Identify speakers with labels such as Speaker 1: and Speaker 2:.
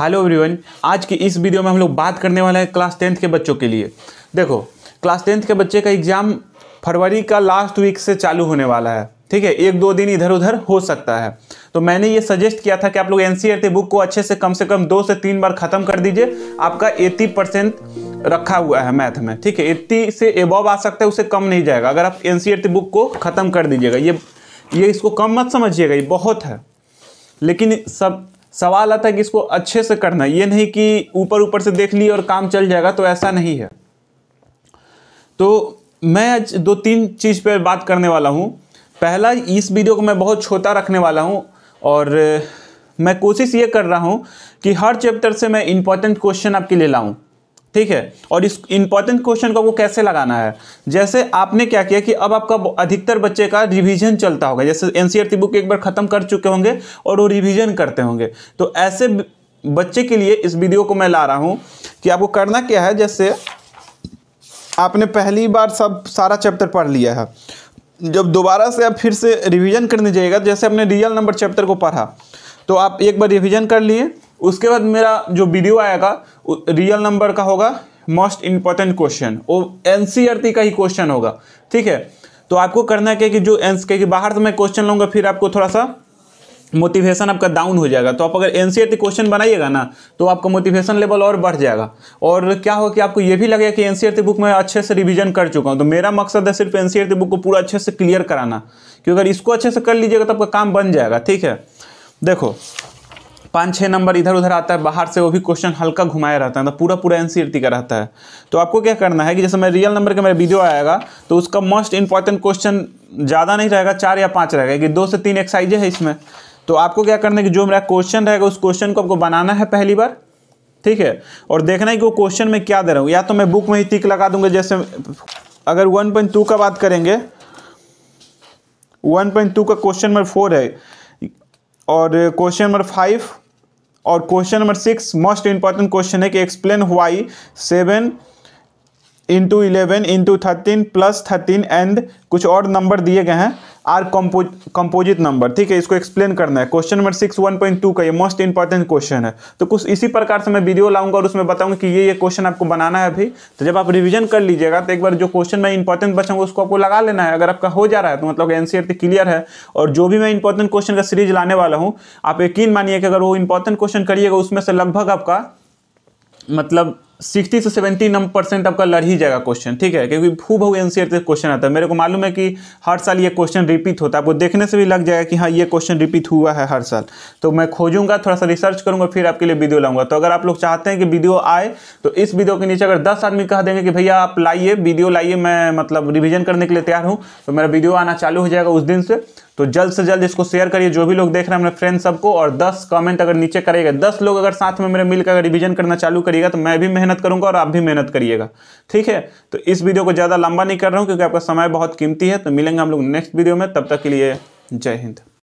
Speaker 1: hello everyone आज की इस वीडियो में हम लोग बात करने वाले हैं क्लास टेंथ के बच्चों के लिए देखो क्लास टेंथ के बच्चे का एग्ज़ाम फरवरी का लास्ट वीक से चालू होने वाला है ठीक है एक दो दिन इधर उधर हो सकता है तो मैंने ये सजेस्ट किया था कि आप लोग एन सी बुक को अच्छे से कम से कम दो से तीन बार ख़त्म कर दीजिए आपका एट्टी परसेंट रखा हुआ है मैथ में ठीक है एट्टी से एबव आ सकता है उसे कम नहीं जाएगा अगर आप एन सी बुक को ख़त्म कर दीजिएगा ये ये इसको कम मत समझिएगा ये बहुत है लेकिन सब सवाल आता है कि इसको अच्छे से करना ये नहीं कि ऊपर ऊपर से देख ली और काम चल जाएगा तो ऐसा नहीं है तो मैं आज दो तीन चीज़ पर बात करने वाला हूँ पहला इस वीडियो को मैं बहुत छोटा रखने वाला हूँ और मैं कोशिश ये कर रहा हूँ कि हर चैप्टर से मैं इंपॉर्टेंट क्वेश्चन आपके लिए लाऊँ ठीक है और इस इंपॉर्टेंट क्वेश्चन को वो कैसे लगाना है जैसे आपने क्या किया कि अब आपका अधिकतर बच्चे का रिवीजन चलता होगा जैसे एनसीईआरटी बुक e एक बार खत्म कर चुके होंगे और वो रिवीजन करते होंगे तो ऐसे बच्चे के लिए इस वीडियो को मैं ला रहा हूँ कि आपको करना क्या है जैसे आपने पहली बार सब सारा चैप्टर पढ़ लिया है जब दोबारा से आप फिर से रिविजन करने जाइएगा जैसे आपने रियल नंबर चैप्टर को पढ़ा तो आप एक बार रिविजन कर लिए उसके बाद मेरा जो वीडियो आएगा रियल नंबर का होगा मोस्ट इंपॉर्टेंट क्वेश्चन वो एन का ही क्वेश्चन होगा ठीक है तो आपको करना क्या कि जो एन क्योंकि बाहर से मैं क्वेश्चन लूँगा फिर आपको थोड़ा सा मोटिवेशन आपका डाउन हो जाएगा तो आप अगर एन क्वेश्चन e बनाइएगा ना तो आपका मोटिवेशन लेवल और बढ़ जाएगा और क्या हो कि आपको ये भी लगेगा कि एन बुक में अच्छे से रिविजन कर चुका हूँ तो मेरा मकसद है सिर्फ एन बुक e को पूरा अच्छे से क्लियर कराना क्योंकि अगर इसको अच्छे से कर लीजिएगा तो आपका काम बन जाएगा ठीक है देखो पाँच छः नंबर इधर उधर आता है बाहर से वो भी क्वेश्चन हल्का घुमाया रहता है तो पूरा पूरा एन का रहता है तो आपको क्या करना है कि जैसे मैं रियल नंबर का मेरा वीडियो आएगा तो उसका मोस्ट इंपॉर्टेंट क्वेश्चन ज़्यादा नहीं रहेगा चार या पाँच रहेगा कि दो से तीन एक्साइजेज है इसमें तो आपको क्या करना है कि जो मेरा क्वेश्चन रहेगा उस क्वेश्चन को आपको बनाना है पहली बार ठीक है और देखना है कि वो क्वेश्चन में क्या दे रहा हूँ या तो मैं बुक में ही टिक लगा दूंगा जैसे अगर 1.2 का बात करेंगे 1.2 का क्वेश्चन नंबर फोर है और क्वेश्चन नंबर फाइव और question number six most important question है कि explain why seven into eleven into thirteen plus thirteen and कुछ और नंबर दिए गए हैं आर कंपोजिट नंबर ठीक है इसको एक्सप्लेन करना है question number six one point two का ये मोस्ट इंपॉर्टेंट क्वेश्चन है तो कुछ इसी प्रकार से मैं वीडियो लाऊंगा और उसमें बताऊंगा कि ये ये क्वेश्चन आपको बनाना है अभी तो जब आप रिविजन कर लीजिएगा तो एक बार जो क्वेश्चन मैं इंपॉर्टेंट बचाऊंगा उसको आपको लगा लेना है अगर आपका हो जा रहा है तो मतलब एनसीआर क्लियर है और जो भी मैं इंपॉर्टेंट क्वेश्चन का सीरीज लाने वाला हूँ आप यकीन मानिए कि अगर वो इंपॉर्टेंट क्वेश्चन करिएगा उसमें से लगभग आपका मतलब सिक्सटी से सेवेंटी नंबर परसेंट आपका लड़ ही जाएगा क्वेश्चन ठीक है क्योंकि भू भू एन से क्वेश्चन आता है मेरे को मालूम है कि हर साल ये क्वेश्चन रिपीट होता है आपको देखने से भी लग जाएगा कि हाँ ये क्वेश्चन रिपीट हुआ है हर साल तो मैं खोजूंगा थोड़ा सा रिसर्च करूंगा फिर आपके लिए वीडियो लाऊंगा तो अगर आप लोग चाहते हैं कि वीडियो आए तो इस वीडियो के नीचे अगर दस आदमी कह देंगे कि भैया आप लाइए वीडियो लाइए मैं मतलब रिविजन करने के लिए तैयार हूँ तो मेरा वीडियो आना चालू हो जाएगा उस दिन से तो जल्द से जल्द इसको शेयर करिए जो भी लोग देख रहे हैं मेरे फ्रेंड सबको और 10 कमेंट अगर नीचे करेगा 10 लोग अगर साथ में मेरे मिलकर अगर रिवीजन करना चालू करिएगा तो मैं भी मेहनत करूंगा और आप भी मेहनत करिएगा ठीक है तो इस वीडियो को ज़्यादा लंबा नहीं कर रहा हूँ क्योंकि आपका समय बहुत कीमती है तो मिलेंगे हम लोग नेक्स्ट वीडियो में तब तक के लिए जय हिंद